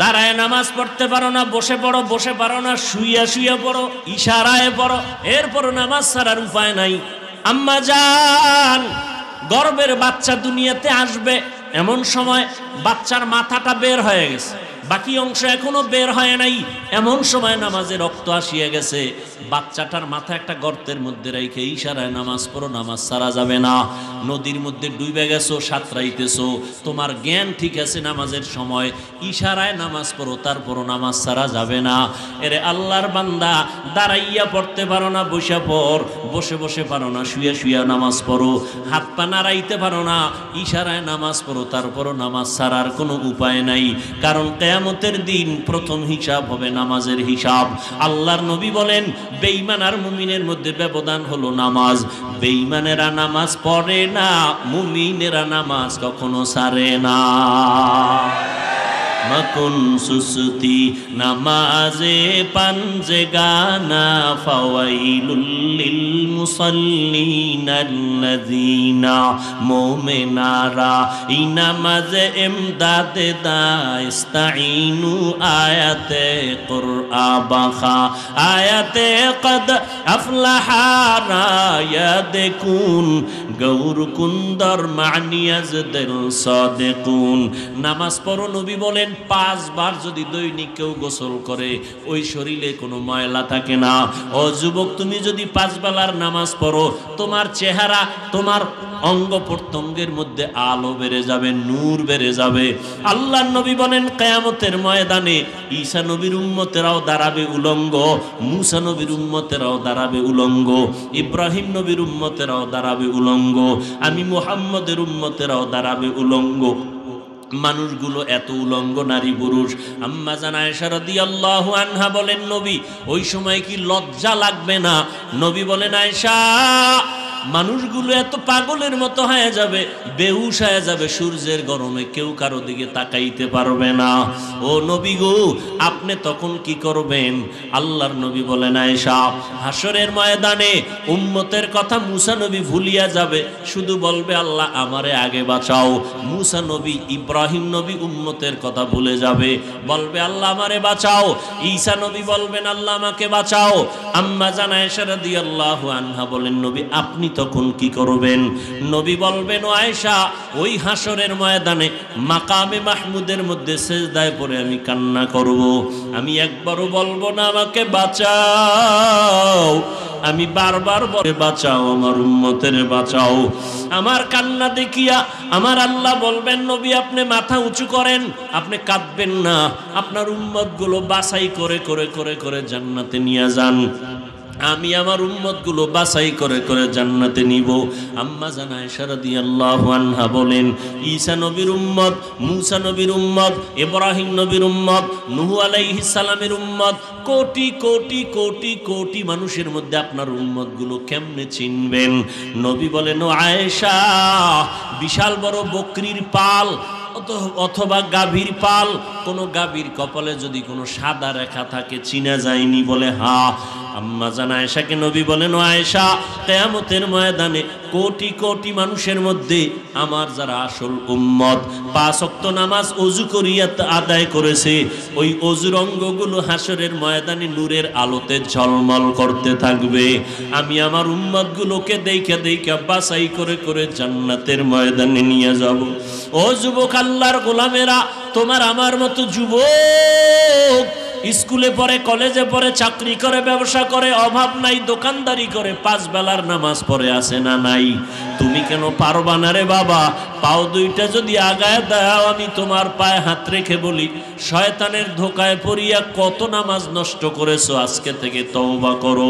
দাঁড়ায় নামাজ পড়তে পারো না বসে পড়ো বসে পারো না শুইয়া শুইয়া পড়ো ইশারায় পড়ো এরপর নামাজ ছাড়ার উপায় নাই আম্মা যান গর্বের বাচ্চা দুনিয়াতে আসবে এমন সময় বাচ্চার মাথাটা বের হয়ে গেছে বাকি অংশ এখনো বের হয় নাই এমন সময় নামাজে রক্ত আসিয়া গেছে বাচ্চাটার মাথা একটা গর্তের মধ্যে রেখে ইশারায় নামাজ পড়ো নামাজ সারা যাবে না নদীর মধ্যে ডুবে গেছো সাঁতরাইতেছো তোমার জ্ঞান ঠিক আছে নামাজের সময় ইশারায় নামাজ পড়ো তারপরও নামাজ সারা যাবে না এরে আল্লাহর বান্দা দাঁড়াইয়া পড়তে পারো না বসে পড় বসে বসে পারো না শুয়ে শুয়ে নামাজ পড়ো হাত পা নাড়াইতে পারো না ইশারায় নামাজ পড়ো তারপরও নামাজ সারার কোনো উপায় নাই কারণ কেয়া কেয়ামতের দিন প্রথম হিসাব হবে নামাজের হিসাব আল্লাহর নবী বলেন বেঈমান আর মুমিনের মধ্যে ব্যবধান হলো নামাজ বেঈমানেরা নামাজ পড়ে না মুমিনেরা নামাজ কখনো সারে না মকুন সুসুতি নামাজে পঞ্জ গানা ফাওয়াইলুল্লিল মুসল্লিনাল্লাযিনা মুমিনারা ই নামাজে ইমদাদে দাইস্তাইনু আয়াতে কুরআ বাখা আয়াতে কদ আফলাহারা ইয়াদকুন গৌর কুন্দর মানিয়াজ দিল সাদিকুন নামাজ পড়ো নবী বলেন পাঁচবার যদি দৈনিক কেউ গোসল করে ওই শরীরে কোনো ময়লা থাকে না ও যুবক তুমি যদি পাঁচ বেলার নামাজ পড়ো তোমার চেহারা তোমার অঙ্গ প্রত্যঙ্গের মধ্যে আলো বেড়ে যাবে নূর বেড়ে যাবে আল্লাহ নবী বলেন কেয়ামতের ময়দানে ঈশা নবীর উম্মতেরাও দাঁড়াবে উলঙ্গ মুসা নবীর উম্মতেরাও দাঁড়াবে উলঙ্গ ইব্রাহিম নবীর উম্মতেরাও দাঁড়াবে উলঙ্গ আমি মোহাম্মদের উম্মতেরাও দাঁড়াবে উলঙ্গ মানুষগুলো এত উলঙ্গ নারী পুরুষ আম্মা জানায় শারদি আল্লাহ আনহা বলেন নবী ওই সময় কি লজ্জা লাগবে না নবী বলেন আয়সা মানুষগুলো এত পাগলের মতো হয়ে যাবে বেউস হয়ে যাবে সূর্যের গরমে কেউ কারো দিকে তাকাইতে পারবে না ও নবী গো আপনি তখন কি করবেন আল্লাহর নবী বলেন আয়েশা হাসরের ময়দানে উম্মতের কথা মুসা নবী ভুলিয়া যাবে শুধু বলবে আল্লাহ আমারে আগে বাঁচাও মুসা নবী ইব্রাহিম নবী উম্মতের কথা ভুলে যাবে বলবে আল্লাহ আমারে বাঁচাও ঈসা নবী বলবেন আল্লাহ আমাকে বাঁচাও আম্মা জানায় সারা দিয়ে আল্লাহ আনহা বলেন নবী আপনি তখন কি করবেন নবী বলবেন ও আয়েশা ওই হাসরের ময়দানে মাকামে মাহমুদের মধ্যে সেজদায় পরে আমি কান্না করব। আমি একবারও বলবো না আমাকে বাঁচাও আমি বারবার বলে বাঁচাও আমার উন্মতের বাঁচাও আমার কান্না দেখিয়া আমার আল্লাহ বলবেন নবী আপনি মাথা উঁচু করেন আপনি কাঁদবেন না আপনার উম্মতগুলো বাছাই করে করে করে করে জান্নাতে নিয়ে যান আমি আমার গুলো বাছাই করে করে জান্নাতে নিব আম্মা জানা সারদি আল্লাহ আনহা বলেন ঈসা নবীর উম্মত মুসা নবীর উম্মত এব্রাহিম নবীর উম্মত নুহু সালামের উম্মত কোটি কোটি কোটি কোটি মানুষের মধ্যে আপনার গুলো কেমনে চিনবেন নবী বলেন ও আয়েশা বিশাল বড় বকরির পাল অথবা গাভীর পাল কোনো গাভীর কপালে যদি কোনো সাদা রেখা থাকে চিনা যায়নি বলে হা আম্মা জান আয়েশাকে নবী বলেন ও আয়েশা কেয়ামতের ময়দানে কোটি কোটি মানুষের মধ্যে আমার যারা আসল উম্মত পাঁচ অক্ত নামাজ অজু করিয়া আদায় করেছে ওই অজুর অঙ্গগুলো হাসরের ময়দানে নূরের আলোতে ঝলমল করতে থাকবে আমি আমার উম্মতগুলোকে দেখে দেখে বাসাই করে করে জান্নাতের ময়দানে নিয়ে যাব ও যুবক আল্লাহর গোলামেরা তোমার আমার মতো যুবক স্কুলে পড়ে কলেজে পড়ে চাকরি করে ব্যবসা করে অভাব নাই দোকানদারি করে পাঁচ বেলার নামাজ পড়ে আসে না নাই তুমি কেন পারবা না রে বাবা পাও দুইটা যদি আগায় দাও আমি তোমার পায়ে হাত রেখে বলি শয়তানের ধোকায় পড়িয়া কত নামাজ নষ্ট করেছো আজকে থেকে তওবা করো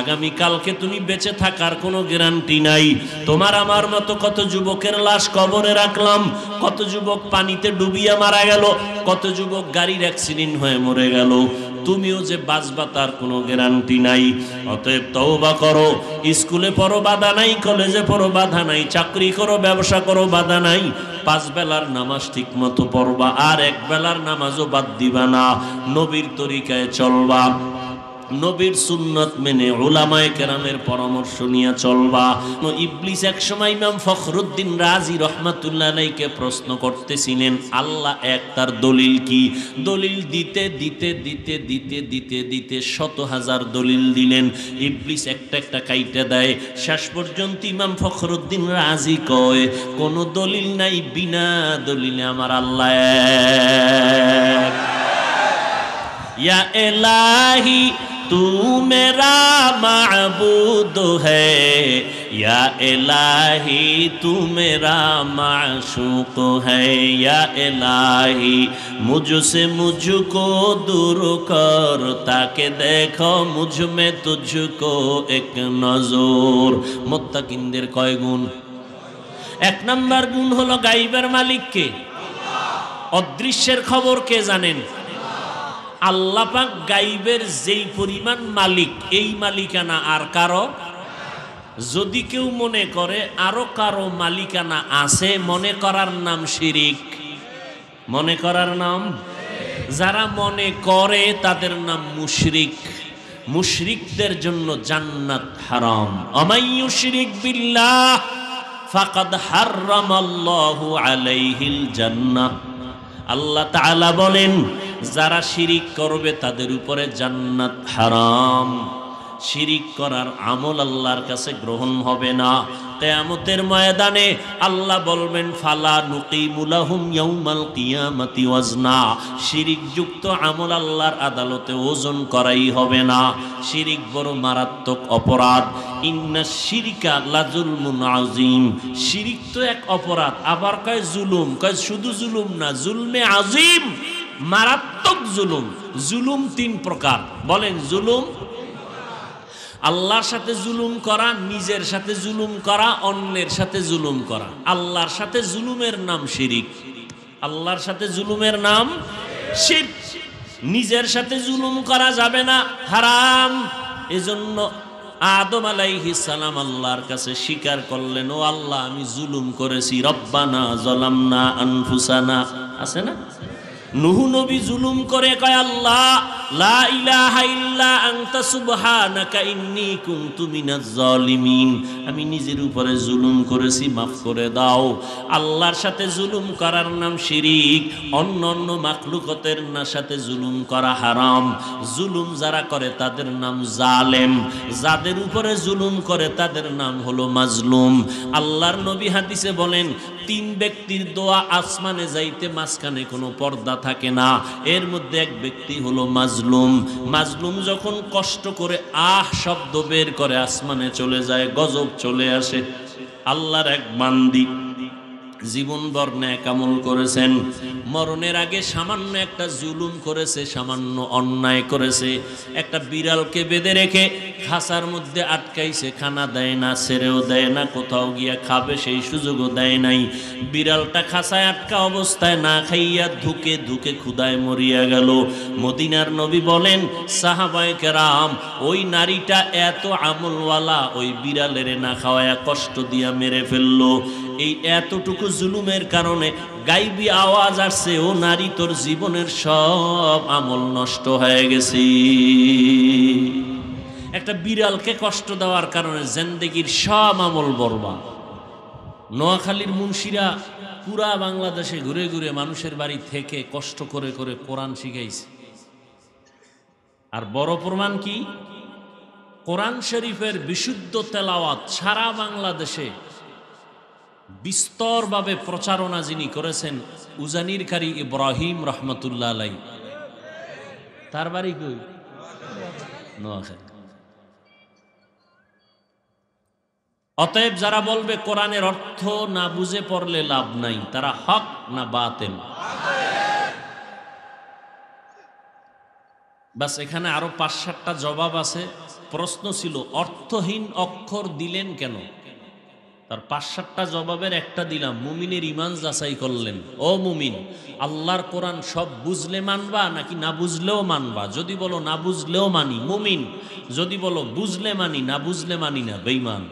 আগামী কালকে তুমি বেঁচে থাকার কোনো গ্যারান্টি নাই তোমার আমার মতো কত যুবকের লাশ কবরে রাখলাম কত যুবক পানিতে ডুবিয়া মারা গেল কত যুবক গাড়ির অ্যাক্সিডেন্ট হয়ে মরে গেল তুমিও যে বাঁচবা তার কোনো গ্যারান্টি নাই অতএব বা করো স্কুলে পড়ো বাধা নাই কলেজে পড়ো বাধা নাই চাকরি করো ব্যবসা করো বাধা নাই পাঁচ বেলার নামাজ ঠিক মতো পড়বা আর এক বেলার নামাজও বাদ দিবা না নবীর তরিকায় চলবা নবীর সুন্নত মেনে ওলামায় কেরামের পরামর্শ নিয়ে চলবা ইবলিস একসময় ইমাম ফখরুদ্দিন রাজি রহমাতুল্লাহ আলাইকে প্রশ্ন করতেছিলেন আল্লাহ এক তার দলিল কি দলিল দিতে দিতে দিতে দিতে দিতে দিতে শত হাজার দলিল দিলেন ইবলিস একটা একটা কাইটে দেয় শেষ পর্যন্ত ইমাম ফখরুদ্দিন রাজি কয় কোনো দলিল নাই বিনা দলিলে আমার আল্লাহ ইয়া এলাহি तू मेरा महबूद है या इलाही तू मेरा माशूक है या इलाही मुझसे मुझको दूर कर ताके देखो मुझ में तुझको एक नजर মোত্তাকিনদের কয় গুণ এক নম্বর গুণ হলো গাইবের মালিককে অদৃশ্যের খবর কে জানেন আল্লাপাক গাইবের যেই পরিমাণ মালিক এই মালিকানা আর কারো যদি কেউ মনে করে আরো কারো মালিকানা আছে মনে করার নাম শিরিক মনে করার নাম যারা মনে করে তাদের নাম মুশরিক মুশরিকদের জন্য জান্নাত হারাম অমাইয়ু শিরিক বিল্লাহ ফাকাদ হারামাল্লাহু আলাইহিল জান্নাহ আল্লাহ তালা বলেন যারা শিরিক করবে তাদের উপরে জান্নাত হারাম শিরিক করার আমল আল্লাহর কাছে গ্রহণ হবে না তেয়ামতের ময়দানে আল্লাহ বলবেন ফালা মুলাহুম ইয়াউমাল কিয়ামতি ওয়াজনা শিরিক যুক্ত আমল আল্লাহর আদালতে ওজন করাই হবে না শিরিক বড় মারাত্মক অপরাধ ইন্না শিরিকা লাজুলমুন আজিম শিরিক তো এক অপরাধ আবার কয় জুলুম কয় শুধু জুলুম না জুলমে আজিম মারাত্মক জুলুম জুলুম তিন প্রকার বলেন জুলুম আল্লাহর সাথে জুলুম করা নিজের সাথে জুলুম করা অন্যের সাথে জুলুম করা আল্লাহর সাথে জুলুমের নাম শিরিক আল্লাহর সাথে জুলুমের নাম শির নিজের সাথে জুলুম করা যাবে না হারাম এজন্য আদম আলাইহি সালাম আল্লাহর কাছে স্বীকার করলেন ও আল্লাহ আমি জুলুম করেছি রব্বানা জলামনা আনফুসানা আছে না নুহু নবী জুলুম করে কয় আল্লাহ লা সুবহানাকা জালিমিন আমি নিজের উপরে জুলুম করেছি মাফ করে দাও আল্লাহর সাথে জুলুম করার নাম শিরিক অন্য অন্য মাখলুকতের না সাথে জুলুম করা হারাম জুলুম যারা করে তাদের নাম জালেম যাদের উপরে জুলুম করে তাদের নাম হলো মাজলুম আল্লাহর নবী হাদিসে বলেন তিন ব্যক্তির দোয়া আসমানে যাইতে মাঝখানে কোনো পর্দা থাকে না এর মধ্যে এক ব্যক্তি হলো মাজলুম মাজলুম যখন কষ্ট করে আহ শব্দ বের করে আসমানে চলে যায় গজব চলে আসে আল্লাহর এক মান্দি বর্ণে কামল করেছেন মরণের আগে সামান্য একটা জুলুম করেছে সামান্য অন্যায় করেছে একটা বিড়ালকে বেঁধে রেখে খাসার মধ্যে আটকাইছে খানা দেয় না ছেড়েও দেয় না কোথাও গিয়া খাবে সেই সুযোগও দেয় নাই বিড়ালটা খাসায় আটকা অবস্থায় না খাইয়া ধুকে ধুকে খুদায় মরিয়া গেল মদিনার নবী বলেন সাহাবাই কেরাম ওই নারীটা এত আমলওয়ালা ওই বিড়ালের না খাওয়ায় কষ্ট দিয়া মেরে ফেললো এই এতটুকু জুলুমের কারণে গাইবি আওয়াজ আসছে ও নারী তোর জীবনের সব আমল নষ্ট হয়ে গেছি একটা বিড়ালকে কষ্ট দেওয়ার কারণে জেন্দেগির সব আমল বরবা নোয়াখালীর মুন্সিরা পুরা বাংলাদেশে ঘুরে ঘুরে মানুষের বাড়ি থেকে কষ্ট করে করে কোরআন শিখাইছে আর বড় প্রমাণ কি কোরআন শরীফের বিশুদ্ধ তেলাওয়াত সারা বাংলাদেশে বিস্তরভাবে প্রচারণা যিনি করেছেন উজানিরকারী ইব্রাহিম রহমতুল্লাহ আলাই তার বাড়ি কই অতএব যারা বলবে কোরআনের অর্থ না বুঝে পড়লে লাভ নাই তারা হক না বাতেন বাস এখানে আরো পাঁচ সাতটা জবাব আছে প্রশ্ন ছিল অর্থহীন অক্ষর দিলেন কেন তার পাঁচ সাতটা জবাবের একটা দিলাম মুমিনের ইমান যাচাই করলেন ও মুমিন আল্লাহর কোরআন সব বুঝলে মানবা নাকি না বুঝলেও মানবা যদি বলো না বুঝলেও মানি মুমিন যদি বলো বুঝলে মানি না বুঝলে মানি না বেইমান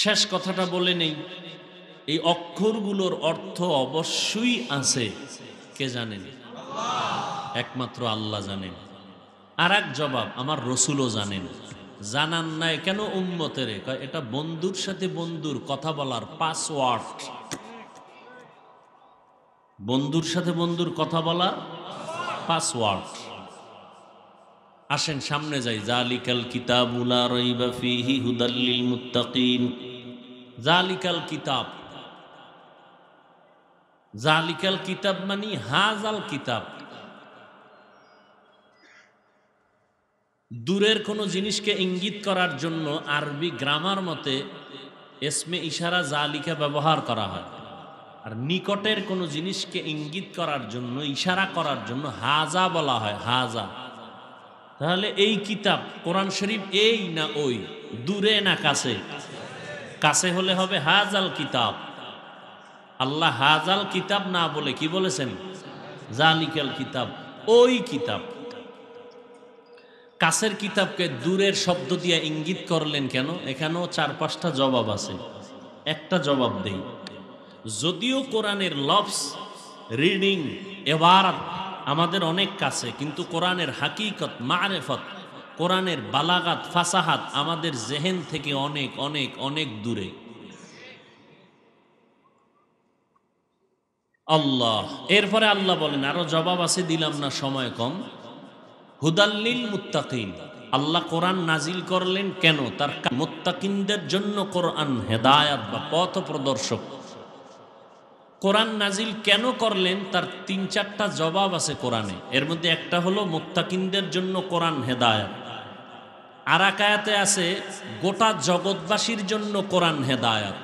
শেষ কথাটা বলে নেই এই অক্ষরগুলোর অর্থ অবশ্যই আছে কে জানেন একমাত্র আল্লাহ জানেন আর এক জবাব আমার রসুলও জানেন জানান নাই কেন উম্মতেরে এটা বন্ধুর সাথে বন্ধুর কথা বলার পাসওয়ার্ড বন্ধুর সাথে বন্ধুর কথা বলার পাসওয়ার্ড আসেন সামনে যাই জালিকাল উলা রইবা ফিহি হুদাল্লিল মুত্তাকিন জালিকাল কিতাব জালিকাল কিতাব মানে হাজাল কিতাব দূরের কোনো জিনিসকে ইঙ্গিত করার জন্য আরবি গ্রামার মতে এসমে ইশারা জালিকা ব্যবহার করা হয় আর নিকটের কোনো জিনিসকে ইঙ্গিত করার জন্য ইশারা করার জন্য হাজা বলা হয় হাজা তাহলে এই কিতাব কোরআন শরীফ এই না ওই দূরে না কাছে কাছে হলে হবে হাজাল কিতাব আল্লাহ হাজাল কিতাব না বলে কি বলেছেন জালিকাল কিতাব ওই কিতাব কাছের কিতাবকে দূরের শব্দ দিয়ে ইঙ্গিত করলেন কেন এখানেও চার পাঁচটা জবাব আছে একটা জবাব দেই যদিও কোরআনের লফস রিডিং এবার আমাদের অনেক কাছে কিন্তু কোরআনের হাকিকত মারেফত কোরআনের বালাগাত ফাসাহাত আমাদের জেহেন থেকে অনেক অনেক অনেক দূরে আল্লাহ এরপরে আল্লাহ বলেন আরো জবাব আছে দিলাম না সময় কম হুদাল্লিল মুত্তাকিন আল্লাহ কোরআন নাজিল করলেন কেন তার মুতাকিনদের জন্য কোরআন হেদায়াত বা পথ প্রদর্শক কোরআন নাজিল কেন করলেন তার তিন চারটা জবাব আছে কোরআনে এর মধ্যে একটা হলো মুতাকিনদের জন্য কোরআন হেদায়াত আর একায়াতে আছে গোটা জগৎবাসীর জন্য কোরআন হেদায়াত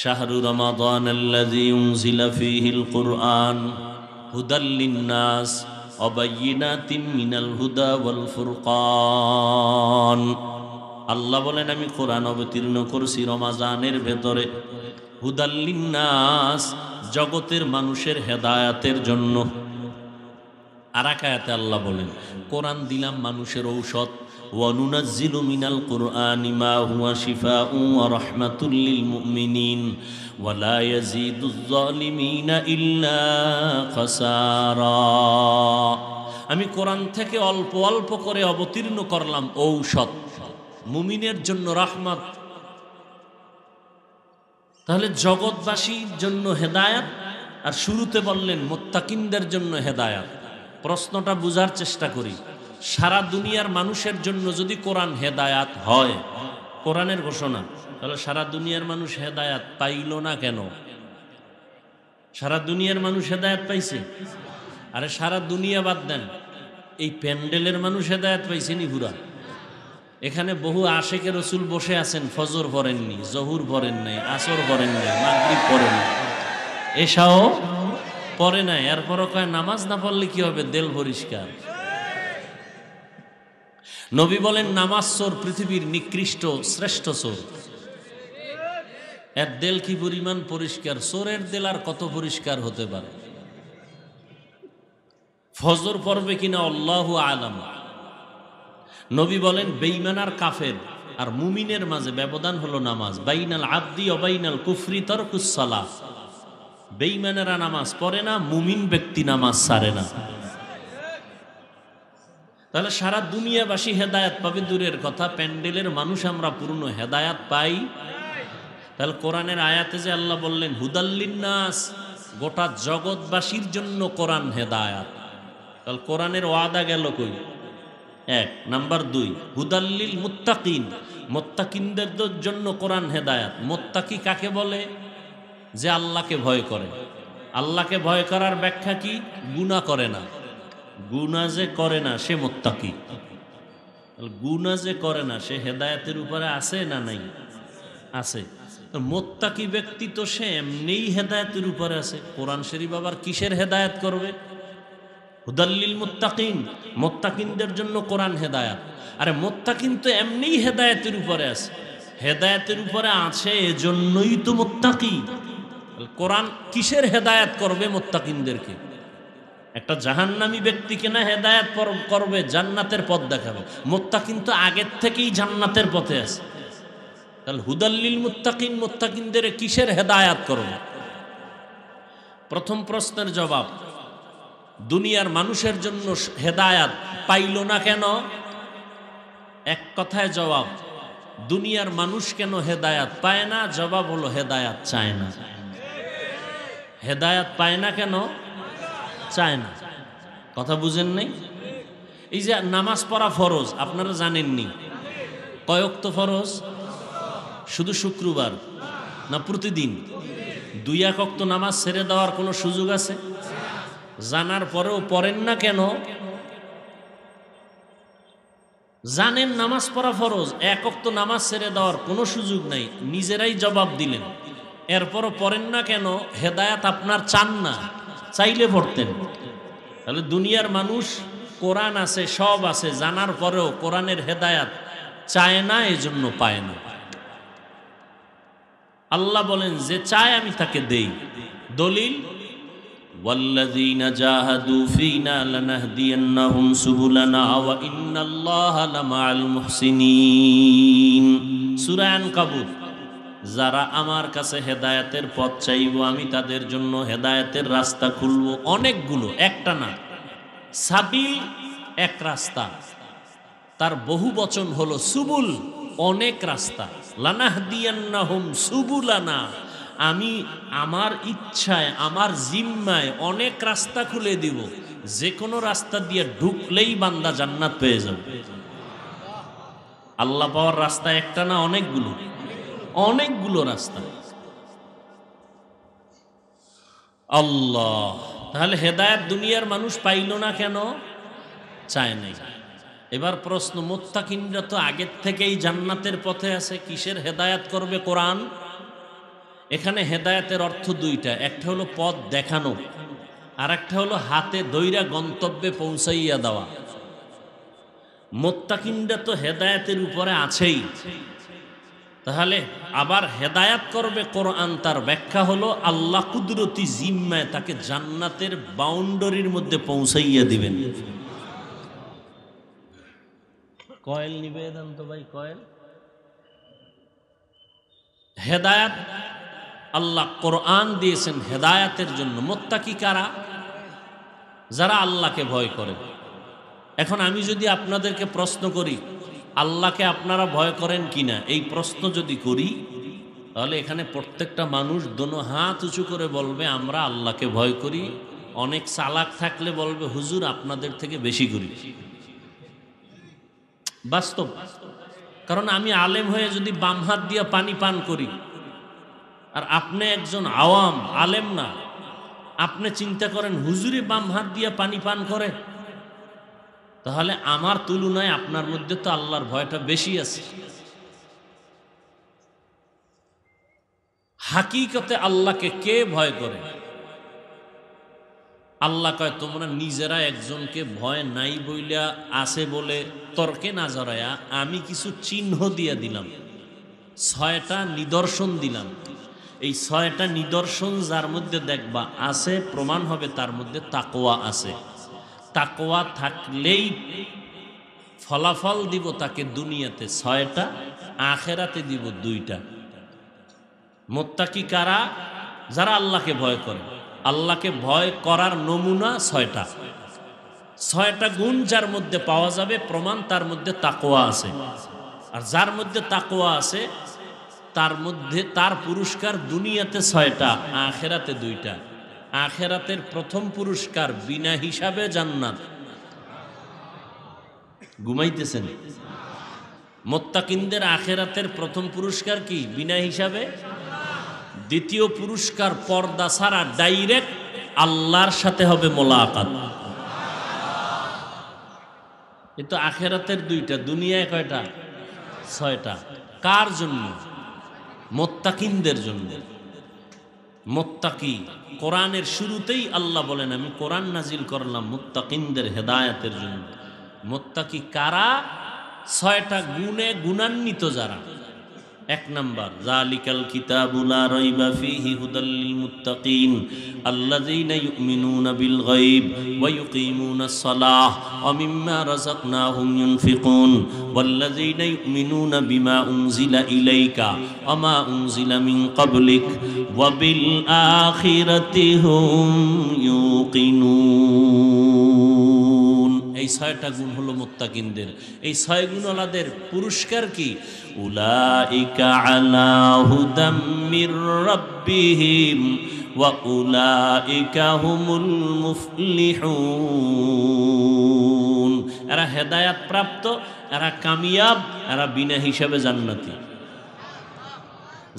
শাহরু রমাদান আল্লাযী উনজিলা অবাইনাত মিনাল হুদা ওয়াল ফুরকান আল্লাহ বলেন আমি কোরআন অবতীর্ণ করছি রমাজানের ভেতরে হুদাল্লিনাস জগতের মানুষের হেদায়াতের জন্য আর একায়াতে আল্লাহ বলেন কোরআন দিলাম মানুষের ঔষধ ওয়ানুনাজ্জিলু মিনাল কোরআন ইমা হুয়া শিফা ও রহমাতুল্লিল মুমিনিন ولا يزيد الظالمين إلا خسارا আমি কোরআন থেকে অল্প অল্প করে অবতীর্ণ করলাম ঔষধ মুমিনের জন্য রাহমত তাহলে জগৎবাসীর জন্য হেদায়াত আর শুরুতে বললেন মোত্তাকিনদের জন্য হেদায়াত প্রশ্নটা বুঝার চেষ্টা করি সারা দুনিয়ার মানুষের জন্য যদি কোরআন হেদায়াত হয় কোরআনের ঘোষণা তাহলে সারা দুনিয়ার মানুষ হেদায়াত পাইল না কেন সারা দুনিয়ার মানুষ হেদায়াত পাইছে আরে সারা দুনিয়া বাদ দেন এই প্যান্ডেলের মানুষ হেদায়াত পাইছে নিহুরা এখানে বহু আশেকে রসুল বসে আছেন ফজর পড়েননি জহুর পড়েন নাই আসর পড়েন নাই মাগরিব পড়েন এসাও পরে নাই এরপরও কয় নামাজ না পড়লে কি হবে দেল পরিষ্কার নবী বলেন নামাজ চোর পৃথিবীর নিকৃষ্ট শ্রেষ্ঠ চোর এর দেল কি পরিমাণ পরিষ্কার চোরের দেল আর কত পরিষ্কার হতে পারে ফজর পর্বে কিনা অল্লাহ আলম নবী বলেন বেইমান আর কাফের আর মুমিনের মাঝে ব্যবধান হলো নামাজ বাইনাল আব্দি অবাইনাল কুফরি তরকুসালা বেইমানেরা নামাজ পড়ে না মুমিন ব্যক্তি নামাজ সারে না তাহলে সারা দুনিয়াবাসী হেদায়াত পাবে দূরের কথা প্যান্ডেলের মানুষ আমরা পূর্ণ হেদায়াত পাই তাহলে কোরআনের আয়াতে যে আল্লাহ বললেন হুদাল্লিনাস গোটা জগৎবাসীর জন্য কোরআন হেদায়াত তাহলে কোরআনের ওয়াদা গেল কই এক নাম্বার দুই হুদাল্লিল মুত্তাকিন মোত্তাকিনদের জন্য কোরআন হেদায়াত মোত্তাকি কাকে বলে যে আল্লাহকে ভয় করে আল্লাহকে ভয় করার ব্যাখ্যা কি গুণা করে না গুনা যে করে না সে মোত্তাকি গুনা যে করে না সে হেদায়তের উপরে আছে না নাই আছে মোত্তাকি ব্যক্তি তো সে এমনিই হেদায়তের উপরে আছে কোরআন শরীফ আবার কিসের হেদায়ত করবে হুদাল্লিল মোত্তাকিন মোত্তাকিনদের জন্য কোরআন হেদায়ত আরে মোত্তাকিন তো এমনিই হেদায়তের উপরে আছে হেদায়তের উপরে আছে এজন্যই তো মোত্তাকি কোরআন কিসের হেদায়ত করবে মোত্তাকিনদেরকে একটা জাহান্নামী ব্যক্তিকে না হেদায়াত করবে জান্নাতের পথ দেখাবে মোত্তা কিন্তু আগের থেকেই জান্নাতের পথে আছে তাহলে হুদাল্লিল মুত্তাকিন মুত্তাকিনদের কিসের হেদায়াত করবে প্রথম প্রশ্নের জবাব দুনিয়ার মানুষের জন্য হেদায়াত পাইল না কেন এক কথায় জবাব দুনিয়ার মানুষ কেন হেদায়াত পায় না জবাব হলো হেদায়াত চায় না হেদায়াত পায় না কেন চায় না কথা বুঝেন নাই এই যে নামাজ পড়া ফরজ আপনারা জানেননি কয়ক্ত ফরজ শুধু শুক্রবার না প্রতিদিন দুই এক অক্ত নামাজ ছেড়ে দেওয়ার কোনো সুযোগ আছে জানার পরেও পড়েন না কেন জানেন নামাজ পড়া ফরজ এক অক্ত নামাজ ছেড়ে দেওয়ার কোনো সুযোগ নাই নিজেরাই জবাব দিলেন এরপরও পড়েন না কেন হেদায়াত আপনার চান না চাইলে পড়তেন তাহলে দুনিয়ার মানুষ কোরআন আছে সব আছে জানার পরেও কোরআনের হেদায়াত চায় না এজন্য পায় না আল্লাহ বলেন যে চায় আমি তাকে দেই দলিল والذين جاهدوا যারা আমার কাছে হেদায়াতের পথ চাইব আমি তাদের জন্য হেদায়তের রাস্তা খুলব অনেকগুলো একটা না সাবিল এক রাস্তা তার বহু বচন হল সুবুল অনেক রাস্তা লানাহ দিয়ান্নাহুম সুবুলানা আমি আমার ইচ্ছায় আমার জিম্মায় অনেক রাস্তা খুলে দিব যে কোনো রাস্তা দিয়ে ঢুকলেই বান্দা জান্নাত পেয়ে যাবে আল্লাহ পাওয়ার রাস্তা একটা না অনেকগুলো অনেকগুলো রাস্তা আল্লাহ তাহলে হেদায়ত দুনিয়ার মানুষ পাইল না কেন চায় নাই এবার প্রশ্ন মোত্তাকিনরা তো আগের থেকেই জান্নাতের পথে আছে কিসের হেদায়াত করবে কোরআন এখানে হেদায়াতের অর্থ দুইটা একটা হলো পথ দেখানো আর একটা হলো হাতে দৈরা গন্তব্যে পৌঁছাইয়া দেওয়া মোত্তাকিনরা তো হেদায়াতের উপরে আছেই তাহলে আবার হেদায়াত করবে কোরআন তার ব্যাখ্যা হলো আল্লাহ কুদরতি জিম্মায় তাকে জান্নাতের বাউন্ডারির মধ্যে পৌঁছাইয়া দিবেন কয়েল নিবেদন তো ভাই কয়েল হেদায়াত আল্লাহ কোরআন দিয়েছেন হেদায়াতের জন্য মোত্তাকি কারা যারা আল্লাহকে ভয় করে এখন আমি যদি আপনাদেরকে প্রশ্ন করি আল্লাহকে আপনারা ভয় করেন কি না এই প্রশ্ন যদি করি তাহলে এখানে প্রত্যেকটা মানুষ দোনো হাত উঁচু করে বলবে আমরা আল্লাহকে ভয় করি অনেক চালাক থাকলে বলবে হুজুর আপনাদের থেকে বেশি করি বাস্তব কারণ আমি আলেম হয়ে যদি বাম হাত দিয়ে পানি পান করি আর আপনি একজন আওয়াম আলেম না আপনি চিন্তা করেন হুজুরে বাম হাত দিয়ে পানি পান করে তাহলে আমার তুলনায় আপনার মধ্যে তো আল্লাহর ভয়টা বেশি আছে হাকিকতে আল্লাহকে কে ভয় করে আল্লাহ কয় তোমরা নিজেরা একজনকে ভয় নাই বইলা আছে বলে তর্কে না জড়াইয়া আমি কিছু চিহ্ন দিয়া দিলাম ছয়টা নিদর্শন দিলাম এই ছয়টা নিদর্শন যার মধ্যে দেখবা আছে প্রমাণ হবে তার মধ্যে তাকোয়া আছে তাকোয়া থাকলেই ফলাফল দিব তাকে দুনিয়াতে ছয়টা আখেরাতে দিব দুইটা মোত্তাকি কারা যারা আল্লাহকে ভয় করে আল্লাহকে ভয় করার নমুনা ছয়টা ছয়টা গুণ যার মধ্যে পাওয়া যাবে প্রমাণ তার মধ্যে তাকোয়া আছে আর যার মধ্যে তাকোয়া আছে তার মধ্যে তার পুরস্কার দুনিয়াতে ছয়টা আখেরাতে দুইটা আখেরাতের প্রথম পুরস্কার বিনা হিসাবে জান্নাত ঘুমাইতেছেন মোত্তাকিনদের আখেরাতের প্রথম পুরস্কার কি বিনা হিসাবে দ্বিতীয় পুরস্কার পর্দা ছাড়া ডাইরেক্ট আল্লাহর সাথে হবে মোলাকাত কিন্তু আখেরাতের দুইটা দুনিয়ায় কয়টা ছয়টা কার জন্য মোত্তাকিনদের জন্য মোত্তাকি কোরআনের শুরুতেই আল্লাহ বলেন আমি কোরআন নাজিল করলাম মোত্তাকিনদের হেদায়তের জন্য মোত্তাকি কারা ছয়টা গুণে গুণান্বিত যারা এক নাম্বার জালিকাল কিতাবুলা রাইবা ফিহি হুদাল লিল মুত্তাকিন আল্লাযীনা ইউমিনুনা বিল গায়ব ওয়া ইউকিমুনাস সালাহ ওয়া মিম্মা রাযাকনাহুম ইউনফিকুন ওয়াল্লাযীনা ইউমিনুনা বিমা উনজিলা ইলাইকা ওয়া মা উনজিলা মিন ক্বাবলিক ওয়া বিল আখিরাতি হুম ইউকিনুন এই ছয়টা গুণ হলো মোত্তাকিনদের এই ছয় গুণ আলাদের পুরস্কার কি এরা হেদায়াত প্রাপ্ত এরা কামিয়াব এরা বিনা হিসাবে জান্নাতি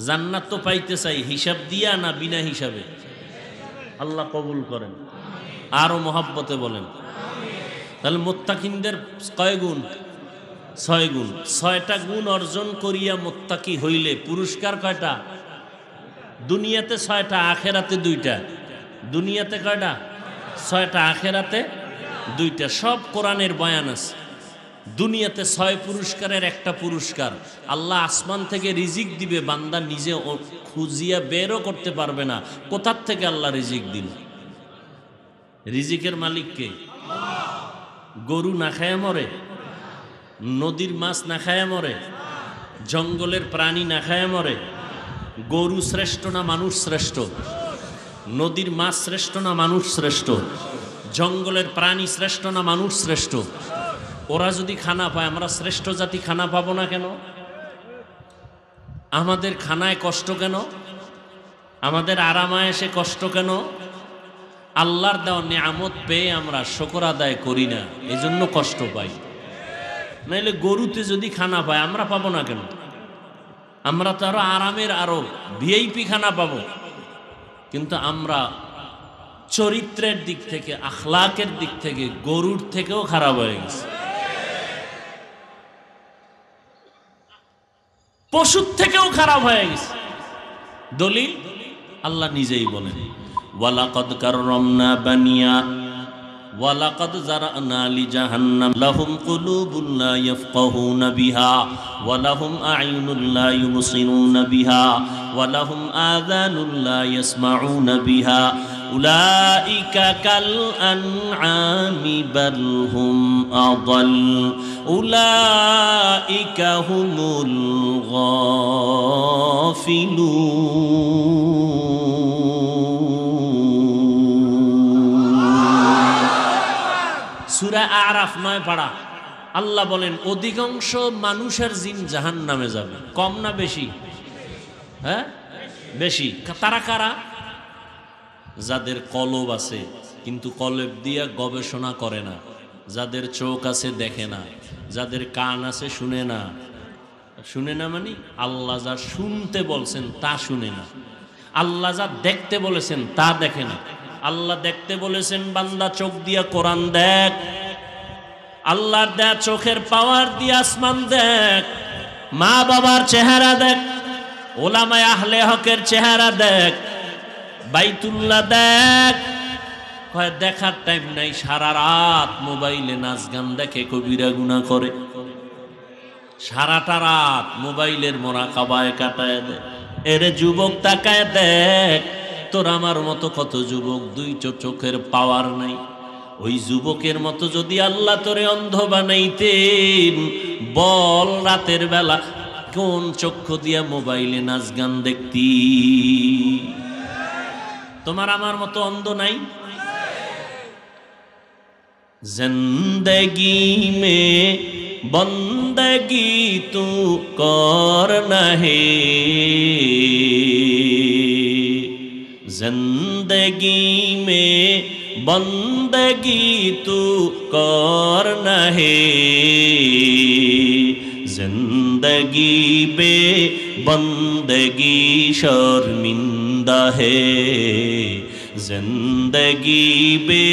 জান্নাত তো পাইতে চাই হিসাব দিয়া না বিনা হিসাবে আল্লাহ কবুল করেন আরো মহাব্বতে বলেন তাহলে মোত্তাকিনদের কয় গুণ ছয় গুণ ছয়টা গুণ অর্জন করিয়া মোত্তাকি হইলে পুরস্কার কয়টা দুনিয়াতে ছয়টা আখেরাতে দুইটা দুনিয়াতে কয়টা ছয়টা আখেরাতে দুইটা সব কোরআনের বয়ান আছে দুনিয়াতে ছয় পুরস্কারের একটা পুরস্কার আল্লাহ আসমান থেকে রিজিক দিবে বান্দা নিজে খুঁজিয়া বেরও করতে পারবে না কোথার থেকে আল্লাহ রিজিক দিল রিজিকের মালিককে গরু না খায়া মরে নদীর মাছ না খায়া মরে জঙ্গলের প্রাণী না খায়া মরে গরু শ্রেষ্ঠ না মানুষ শ্রেষ্ঠ নদীর মাছ শ্রেষ্ঠ না মানুষ শ্রেষ্ঠ জঙ্গলের প্রাণী শ্রেষ্ঠ না মানুষ শ্রেষ্ঠ ওরা যদি খানা পায় আমরা শ্রেষ্ঠ জাতি খানা পাবো না কেন আমাদের খানায় কষ্ট কেন আমাদের আরামায় এসে কষ্ট কেন আল্লাহর দেওয়া নিয়ামত পেয়ে আমরা শকর আদায় করি না এই জন্য কষ্ট পাই নাইলে গরুতে যদি খানা পায় আমরা পাবো না কেন আমরা তো আরো আরামের আরো ভিআইপি খানা পাবো কিন্তু আমরা চরিত্রের দিক থেকে আখলাকের দিক থেকে গরুর থেকেও খারাপ হয়ে গেছে পশুর থেকেও খারাপ হয়ে গেছে দলিল আল্লাহ নিজেই বলেন ولقد كرمنا بنيا ولقد زرعنا لجهنم لهم قلوب لا يفقهون بها ولهم أعين لا يبصرون بها ولهم آذان لا يسمعون بها أولئك كالأنعام بل هم أضل أولئك هم الغافلون আরাফ নয় পাড়া আল্লাহ বলেন অধিকাংশ মানুষের জিন জাহান নামে যাবে কম না বেশি হ্যাঁ বেশি তারা কারা যাদের কলব আছে কিন্তু কলব দিয়া গবেষণা করে না যাদের চোখ আছে দেখে না যাদের কান আছে শুনে না শুনে না মানে আল্লাহ যা শুনতে বলছেন তা শুনে না আল্লাহ যা দেখতে বলেছেন তা দেখে না আল্লাহ দেখতে বলেছেন বান্দা চোখ দিয়া কোরআন দেখ আল্লাহর দেয়া চোখের পাওয়ার দিয়ে আসমান দেখ মা বাবার চেহারা দেখ ওলামায় আহলে হকের চেহারা দেখ বাইতুল্লাহ দেখ হয় দেখার টাইম নাই সারা রাত মোবাইলে নাচ গান দেখে কবিরা গুণা করে সারাটা রাত মোবাইলের মোরা কাবায় কাটায় দেয় এরে যুবক তাকায় দেখ তোর আমার মতো কত যুবক দুই চোখের পাওয়ার নাই ওই যুবকের মতো যদি আল্লাহ তোরে অন্ধ বানাইতেন বল রাতের বেলা কোন চক্ষু দিয়া মোবাইলে নাচ গান দেখতি তোমার আমার মতো অন্ধ নাই মে में बंदगी তু কর নাহে জিন্দগি মে بندگی تو کر نہیں زندگی بے بندگی شرمندہ ہے زندگی بے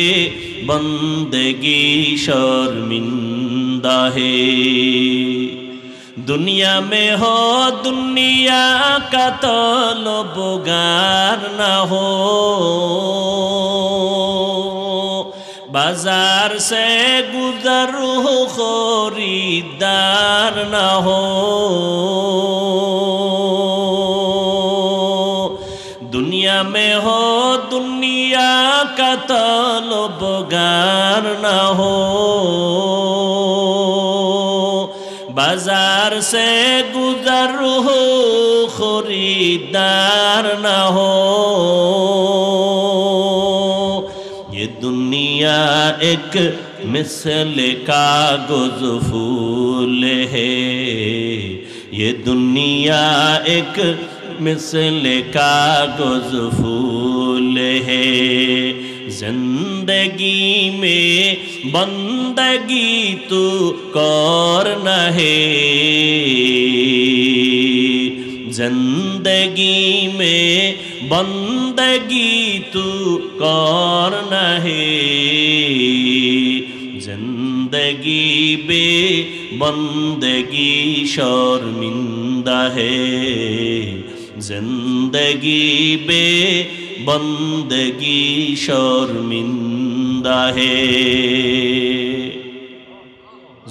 بندگی شرمندہ ہے دنیا میں ہو دنیا کا طلبگار نہ ہو बाजार से गुजर हो खरीदार न हो दुनिया में हो दुनिया का तलबगार न हो बाजार से गुजर हो खरीदार न हो दुनिया एक मिसल का गुज फूल है ये दुनिया एक मिसल का गुज फूल है जिंदगी में बंदगी तू कौर न है जिंदगी में بندگی تو کون ہے زندگی بے بندگی شرمندہ ہے زندگی بے بندگی শর্মিন্দা হে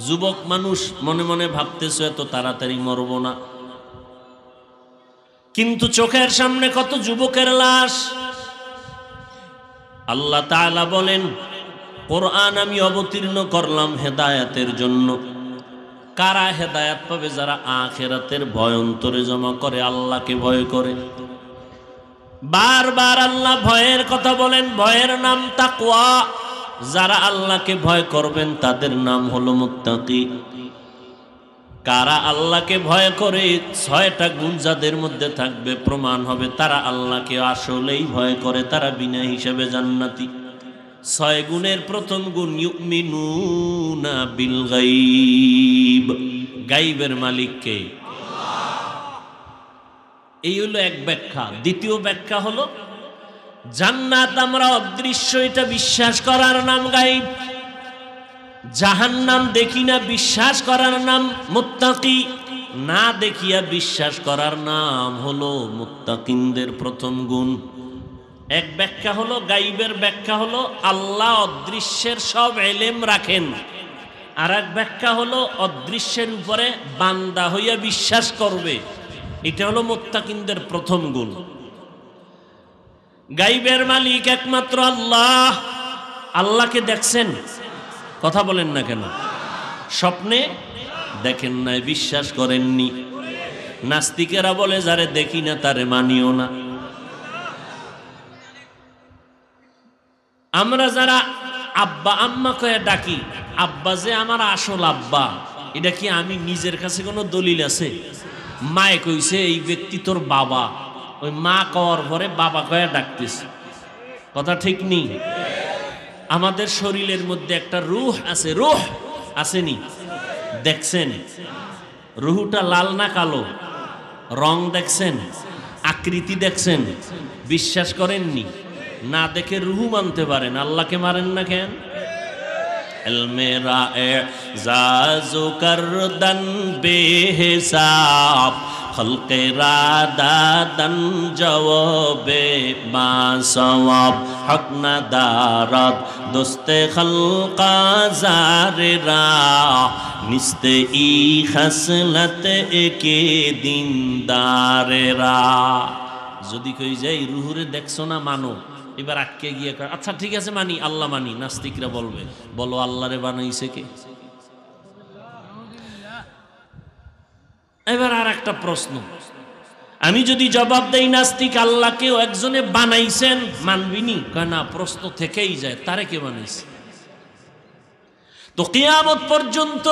যুবক মানুষ মনে মনে ভাবতেছে এত তাড়াতাড়ি মরব না কিন্তু চোখের সামনে কত যুবকের লাশ আল্লাহ তালা বলেন কোরআন আমি অবতীর্ণ করলাম হেদায়াতের জন্য কারা হেদায়াত পাবে যারা আখেরাতের ভয়ন্তরে জমা করে আল্লাহকে ভয় করে বারবার আল্লাহ ভয়ের কথা বলেন ভয়ের নাম তাকুয়া যারা আল্লাহকে ভয় করবেন তাদের নাম হলো মুত্তাকি কারা আল্লাহকে ভয় করে ছয়টা গুণ যাদের মধ্যে থাকবে প্রমাণ হবে তারা আল্লাহকে আসলেই ভয় করে তারা বিনা হিসেবে জান্নাতি ছয় গুণের প্রথম গুণ ইউমিনুনা বিল গাইব গাইবের মালিককে এই হলো এক ব্যাখ্যা দ্বিতীয় ব্যাখ্যা হলো জান্নাত আমরা অদৃশ্য এটা বিশ্বাস করার নাম গাইব জাহান নাম দেখি না বিশ্বাস করার নাম মুত্তাকি না দেখিয়া বিশ্বাস করার নাম হলো মুত্তাকিনদের প্রথম গুণ এক ব্যাখ্যা হলো গাইবের ব্যাখ্যা হলো আল্লাহ অদৃশ্যের সব এলেম রাখেন আর এক ব্যাখ্যা হলো অদৃশ্যের উপরে বান্দা হইয়া বিশ্বাস করবে এটা হলো মোত্তাকিনদের প্রথম গুণ গাইবের মালিক একমাত্র আল্লাহ আল্লাহকে দেখছেন কথা বলেন না কেন স্বপ্নে দেখেন নাই বিশ্বাস করেননি নাস্তিকেরা বলে যারে দেখি না তারে মানিও না আমরা যারা আব্বা আম্মা কয়ে ডাকি আব্বা যে আমার আসল আব্বা এটা কি আমি নিজের কাছে কোনো দলিল আছে মায়ে কইছে এই ব্যক্তি তোর বাবা ওই মা কওয়ার পরে বাবা কয়ে ডাকতেছে কথা ঠিক নেই আমাদের শরীরের মধ্যে একটা রুহ আছে রুহ আসেনি দেখছেন রুহুটা লাল না কালো রং দেখছেন আকৃতি দেখছেন বিশ্বাস করেননি না দেখে রুহু মানতে পারেন আল্লাহকে মারেন না কেন মেরা খলকে দাদান জবাবে মা সওয়াব হক না দারাত দোস্তে খলকা নিস্তে ই খাসলত একে দিন দারেরা যদি কই যাই রুহুরে দেখছো না মানো এবার আটকে গিয়ে আচ্ছা ঠিক আছে মানি আল্লাহ মানি নাস্তিকরা বলবে বলো আল্লাহরে বানাইছে কে এবার আর একটা প্রশ্ন আমি যদি জবাব দেই নাস্তিক আল্লাহকেও একজনে বানাইছেন মানবিনি কেনা প্রশ্ন থেকেই যায় তারে কে বানাইছে তো কেয়ামত পর্যন্ত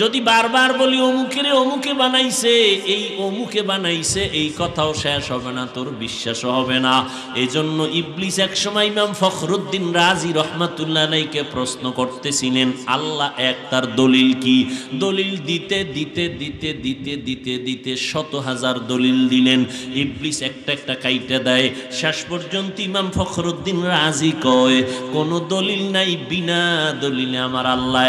যদি বারবার বলি অমুকের রে অমুকে বানাইছে এই অমুকে বানাইছে এই কথাও শেষ হবে না তোর বিশ্বাসও হবে না এজন্য ইবলিস একসময় ইমাম ফখরুদ্দিন রাজি রহমাতুল্লাহ নাইকে প্রশ্ন করতেছিলেন আল্লাহ এক তার দলিল কি দলিল দিতে দিতে দিতে দিতে দিতে দিতে শত হাজার দলিল দিলেন ইবলিস একটা একটা কাইটে দেয় শেষ পর্যন্ত ইমাম ফখরুদ্দিন রাজি কয় কোনো দলিল নাই বিনা দলিলে আমার আল্লাহ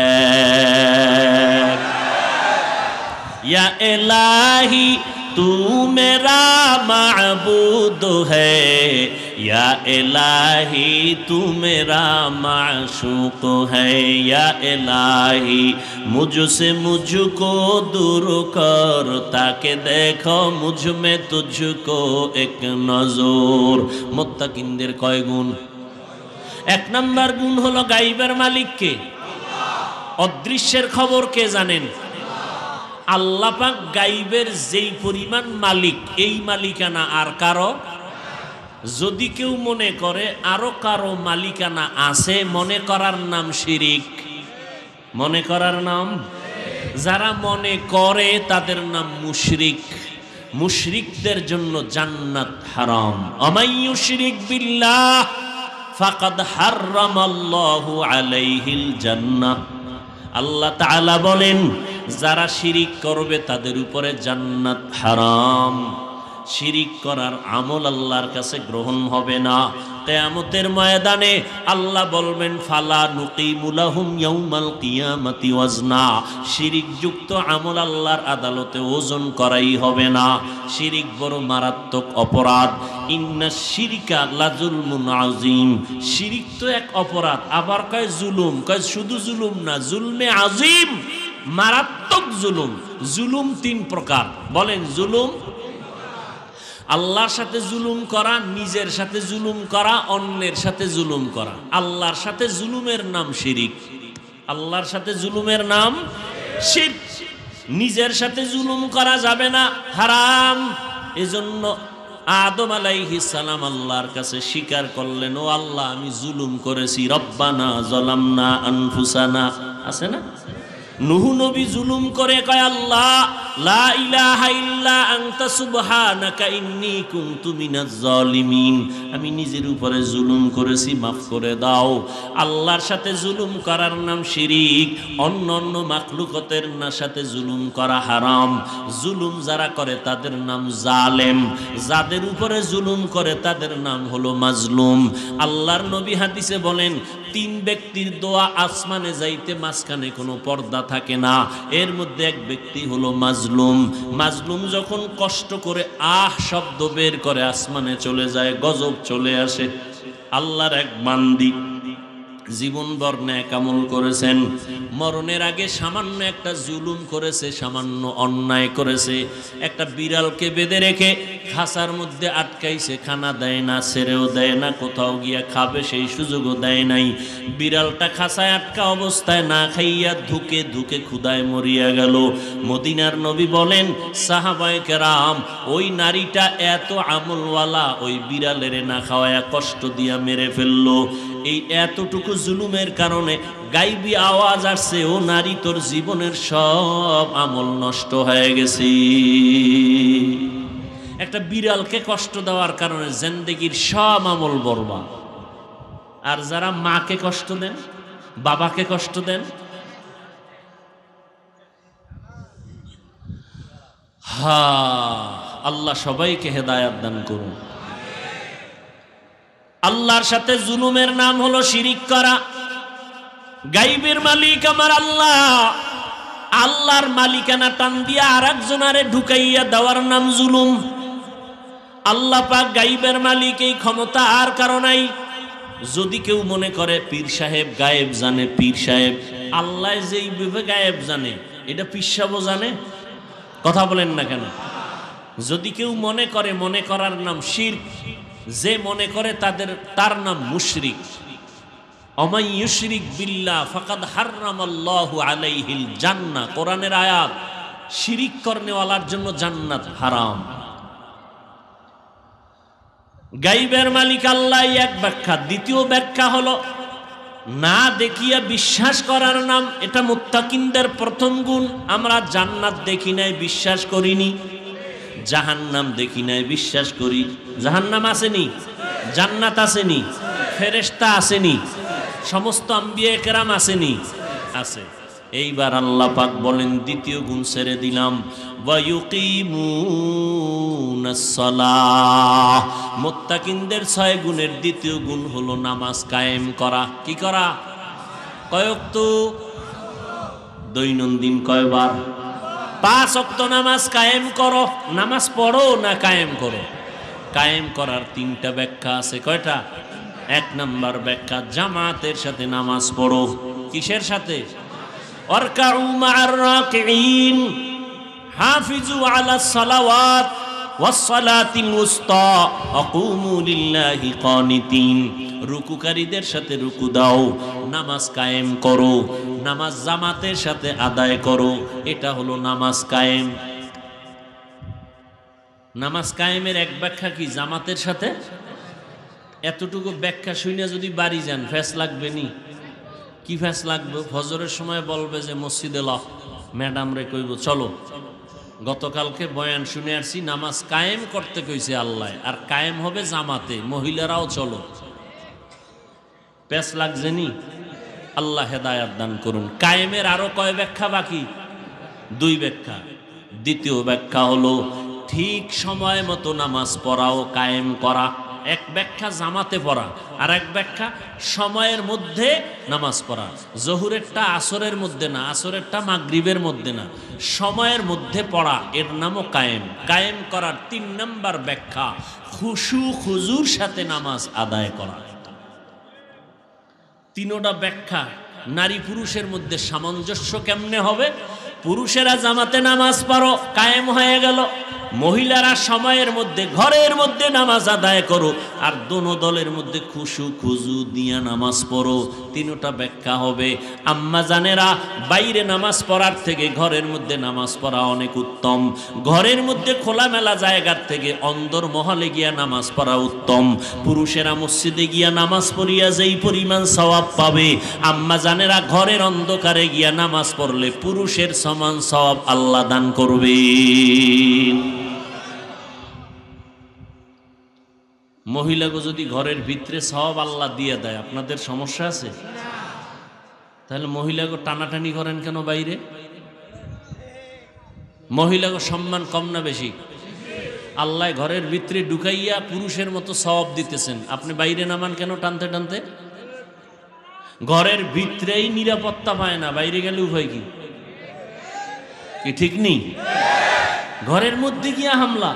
এক এলাহি তু মেরা মাবুদ হ্যাহি তু মেরা মাশুক হ্যাহি মুঝসে মুঝকো দূর কর তাকে দেখ মুঝ মে তুঝকো এক নজর মোত্তা কয় গুণ এক নম্বর গুণ হলো গাইবের মালিককে অদৃশ্যের খবর কে জানেন আল্লাপাক গাইবের যেই পরিমাণ মালিক এই মালিকানা আর কারো যদি কেউ মনে করে আরো কারো মালিকানা আছে মনে করার নাম শিরিক মনে করার নাম যারা মনে করে তাদের নাম মুশরিক মুশরিকদের জন্য জান্নাত হারাম অমাইয়ু শিরিক বিল্লাহ ফাকাদ আল্লাহু আলাইহিল জান্নাত আল্লাহ তালা বলেন যারা শিরিক করবে তাদের উপরে জান্নাত হারাম শিরিক করার আমল আল্লাহর কাছে গ্রহণ হবে না কেয়ামতের ময়দানে আল্লাহ বলবেন ফালা নুকিমুলাহুম ইয়াউমাল কিয়ামতি ওয়াজনা শিরিকযুক্ত আমল আল্লাহর আদালতে ওজন করাই হবে না শিরিক বড় মারাত্মক অপরাধ ইন্না শিরিকা লাজুলমুন আজিম শিরিক তো এক অপরাধ আবার কয় জুলুম কয় শুধু জুলুম না জুলমে আজিম মারাত্মক জুলুম জুলুম তিন প্রকার বলেন জুলুম আল্লাহর সাথে জুলুম করা নিজের সাথে জুলুম করা অন্যের সাথে জুলুম করা আল্লাহর সাথে জুলুমের নাম শিরিক আল্লাহর সাথে জুলুমের নাম শির নিজের সাথে জুলুম করা যাবে না হারাম এজন্য আদম আলাইহি সালাম আল্লাহর কাছে স্বীকার করলেন ও আল্লাহ আমি জুলুম করেছি রব্বানা জলামনা আনফুসানা আছে না নুহু নবী জুলুম করে কয় আল্লাহ লা ইলাহা ইল্লা আনতা সুবহানাকা ইন্নী কুনতু মিনাজ জালিমিন আমি নিজের উপরে জুলুম করেছি মাফ করে দাও আল্লাহর সাথে জুলুম করার নাম শিরিক অন্য অন্য মাখলুকতের না সাথে জুলুম করা হারাম জুলুম যারা করে তাদের নাম জালেম যাদের উপরে জুলুম করে তাদের নাম হলো মাজলুম আল্লাহর নবী হাদিসে বলেন তিন ব্যক্তির দোয়া আসমানে যাইতে মাঝখানে কোনো পর্দা থাকে না এর মধ্যে এক ব্যক্তি হলো মাজলুম মাজলুম যখন কষ্ট করে আহ শব্দ বের করে আসমানে চলে যায় গজব চলে আসে আল্লাহর এক বান্দি জীবন জীবনভর ন্যাকামল করেছেন মরণের আগে সামান্য একটা জুলুম করেছে সামান্য অন্যায় করেছে একটা বিড়ালকে বেঁধে রেখে খাসার মধ্যে আটকাইছে খানা দেয় না ছেড়েও দেয় না কোথাও গিয়া খাবে সেই সুযোগও দেয় নাই বিড়ালটা খাসায় আটকা অবস্থায় না খাইয়া ধুকে ধুকে ক্ষুদায় মরিয়া গেল মদিনার নবী বলেন সাহাবায় কেরাম ওই নারীটা এত আমলওয়ালা ওই বিড়ালের না খাওয়ায় কষ্ট দিয়া মেরে ফেললো এই এতটুকু জুলুমের কারণে গাইবি আওয়াজ আসছে ও নারী তোর জীবনের সব আমল নষ্ট হয়ে গেছে একটা বিড়ালকে কষ্ট দেওয়ার কারণে জেন্দেগির সব আমল বরবা আর যারা মাকে কষ্ট দেন বাবাকে কষ্ট দেন হা আল্লাহ সবাইকে হেদায়াত দান করুন আল্লাহর সাথে জুলুমের নাম হলো শিরিক করা গাইবের মালিক আমার আল্লাহ আল্লাহর মালিকানা টান দিয়া আর একজনারে ঢুকাইয়া দেওয়ার নাম জুলুম আল্লাহ পাক গাইবের মালিক এই ক্ষমতা আর নাই যদি কেউ মনে করে পীর সাহেব গায়েব জানে পীর সাহেব আল্লাহ যেই বিবে গায়েব জানে এটা পীর জানে কথা বলেন না কেন যদি কেউ মনে করে মনে করার নাম শির যে মনে করে তাদের তার নাম মুশরিক অমাই ইউশরিক বিল্লা ফকাদ হাররাম আলাইহিল জান্না কোরআনের আয়াত শিরিক কর্নেওয়ালার জন্য জান্নাত হারাম গাইবের মালিক আল্লাহ এক ব্যাখ্যা দ্বিতীয় ব্যাখ্যা হলো না দেখিয়া বিশ্বাস করার নাম এটা মুত্তাকিনদের প্রথম গুণ আমরা জান্নাত দেখি নাই বিশ্বাস করিনি জাহান নাম দেখি নাই বিশ্বাস করি জাহান নাম আসেনি জান্নাত আসেনি ফেরেস্তা আসেনি সমস্ত আম্বিয়া কেরাম আসেনি আছে এইবার আল্লাহ পাক বলেন দ্বিতীয় গুণ ছেড়ে দিলাম মোত্তাকিনদের ছয় গুণের দ্বিতীয় গুণ হলো নামাজ কায়েম করা কি করা তো দৈনন্দিন কয়বার পাঁচ অক্ত নামাজ কায়েম করো নামাজ পড়ো না কায়েম করো কায়েম করার তিনটা ব্যাখ্যা আছে কয়টা এক নাম্বার ব্যাখ্যা জামাতের সাথে নামাজ পড়ো কিসের সাথে হাফিজু আলা সালাওয়াত ওয়াসসালাতিল উস্তা অকুমু রুকুকারীদের সাথে রুকু দাও নামাজ কায়েম করো নামাজ জামাতের সাথে আদায় করো এটা হলো নামাজ কায়েম নামাজ কায়েমের এক ব্যাখ্যা কি জামাতের সাথে এতটুকু ব্যাখ্যা শুনে যদি বাড়ি যান ফ্যাস লাগবে নি কি ফ্যাস লাগবে ফজরের সময় বলবে যে মসজিদে ল ম্যাডাম রে কইব চলো গতকালকে বয়ান শুনে আসছি নামাজ কায়েম করতে কইছে আল্লাহ আর কায়েম হবে জামাতে মহিলারাও চলো প্যাস লাগছে নি আল্লাহ হেদায়াত দান করুন কায়েমের আরো কয় ব্যাখ্যা বাকি দুই ব্যাখ্যা দ্বিতীয় ব্যাখ্যা হলো ঠিক সময় মতো নামাজ পড়াও কায়েম করা এক ব্যাখ্যা জামাতে পড়া আর এক ব্যাখ্যা সময়ের মধ্যে নামাজ পড়া জহুরেরটা আসরের মধ্যে না আসরেরটা মাগরিবের মধ্যে না সময়ের মধ্যে পড়া এর নামও কায়েম কায়েম করার তিন নম্বর ব্যাখ্যা খুশু খুজুর সাথে নামাজ আদায় করা তিনোটা ব্যাখ্যা নারী পুরুষের মধ্যে সামঞ্জস্য কেমনে হবে পুরুষেরা জামাতে নামাজ পারো কায়েম হয়ে গেল মহিলারা সময়ের মধ্যে ঘরের মধ্যে নামাজ আদায় করো আর দোনো দলের মধ্যে খুশু খুজু দিয়া নামাজ পড়ো তিনোটা ব্যাখ্যা হবে আম্মা জানেরা বাইরে নামাজ পড়ার থেকে ঘরের মধ্যে নামাজ পড়া অনেক উত্তম ঘরের মধ্যে খোলামেলা জায়গার থেকে অন্দর মহলে গিয়া নামাজ পড়া উত্তম পুরুষেরা মসজিদে গিয়া নামাজ পড়িয়া যেই পরিমাণ স্বভাব পাবে আম্মা জানেরা ঘরের অন্ধকারে গিয়া নামাজ পড়লে পুরুষের সমান স্বভাব আল্লাহ দান করবে মহিলাকে যদি ঘরের ভিতরে সব আল্লাহ দিয়ে দেয় আপনাদের সমস্যা আছে তাহলে মহিলাকে টানাটানি করেন কেন বাইরে মহিলাকে সম্মান কম না বেশি আল্লাহ ঘরের ভিতরে ঢুকাইয়া পুরুষের মতো সব দিতেছেন আপনি বাইরে নামান কেন টানতে টানতে ঘরের ভিতরেই নিরাপত্তা পায় না বাইরে গেলে উভয় কি ঠিক নেই ঘরের মধ্যে গিয়া হামলা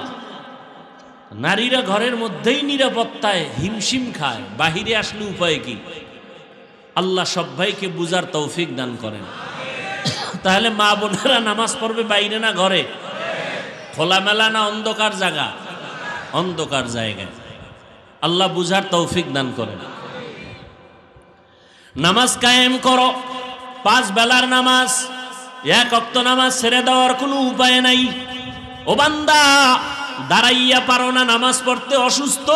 নারীরা ঘরের মধ্যেই নিরাপত্তায় হিমশিম খায় বাহিরে আসলে উপায় কি আল্লাহ সবাইকে বুজার তৌফিক দান করেন তাহলে মা বোনেরা নামাজ পড়বে বাইরে না ঘরে খোলামেলা না অন্ধকার জায়গা অন্ধকার জায়গায় আল্লাহ বুঝার তৌফিক দান করেন নামাজ কায়েম করো পাঁচ বেলার নামাজ এক অক্ত নামাজ ছেড়ে দেওয়ার কোনো উপায় নাই ও বান্দা দাঁড়াইয়া পারো না নামাজ পড়তে অসুস্থ